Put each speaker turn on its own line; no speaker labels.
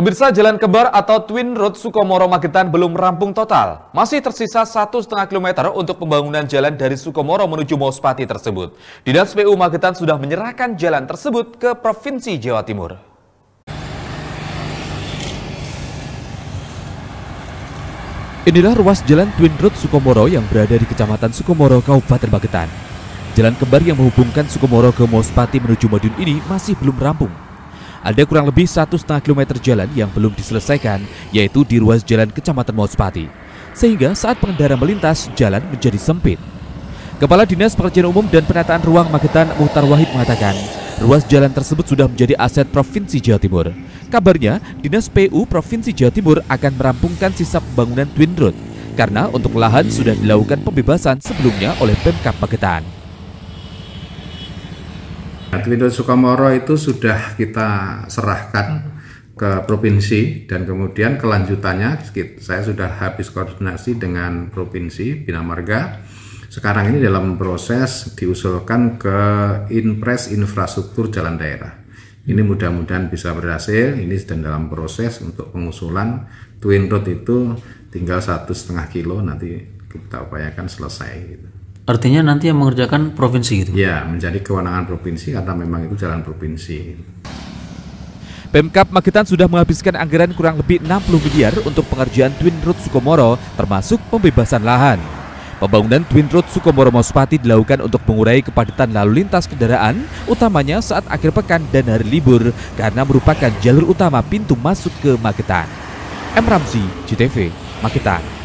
Pemirsa Jalan Kembar atau Twin Road Sukomoro Magetan belum rampung total. Masih tersisa 1,5 km untuk pembangunan jalan dari Sukomoro menuju Mospati tersebut. Dinas PU Magetan sudah menyerahkan jalan tersebut ke Provinsi Jawa Timur. Inilah ruas jalan Twin Road Sukomoro yang berada di Kecamatan Sukomoro, Kabupaten Magetan. Jalan kembar yang menghubungkan Sukomoro ke Mospati menuju Madiun ini masih belum rampung ada kurang lebih satu setengah kilometer jalan yang belum diselesaikan, yaitu di ruas jalan Kecamatan Mospati. Sehingga saat pengendara melintas, jalan menjadi sempit. Kepala Dinas Pekerjaan Umum dan Penataan Ruang Magetan Muhtar Wahid mengatakan, ruas jalan tersebut sudah menjadi aset Provinsi Jawa Timur. Kabarnya, Dinas PU Provinsi Jawa Timur akan merampungkan sisa pembangunan Twin Road karena untuk lahan sudah dilakukan pembebasan sebelumnya oleh Pemkap Magetan.
Akrido Sukamoro itu sudah kita serahkan hmm. ke provinsi dan kemudian kelanjutannya saya sudah habis koordinasi dengan provinsi Bina Marga. Sekarang ini dalam proses diusulkan ke Inpres Infrastruktur Jalan Daerah. Ini mudah-mudahan bisa berhasil. Ini sedang dalam proses untuk pengusulan Twin Road itu tinggal satu setengah kilo nanti
kita upayakan selesai. Gitu. Artinya nanti yang mengerjakan provinsi gitu? Ya, menjadi kewenangan
provinsi karena memang itu jalan provinsi. Pemkap Magetan sudah menghabiskan anggaran kurang lebih 60 miliar untuk pengerjaan Twin Road Sukomoro termasuk pembebasan lahan. Pembangunan Twin Road Sukomoro Mospati dilakukan untuk mengurai kepadatan lalu lintas kendaraan, utamanya saat akhir pekan dan hari libur karena merupakan jalur utama pintu masuk ke Magetan. M. Ramzi, CTV, Magetan.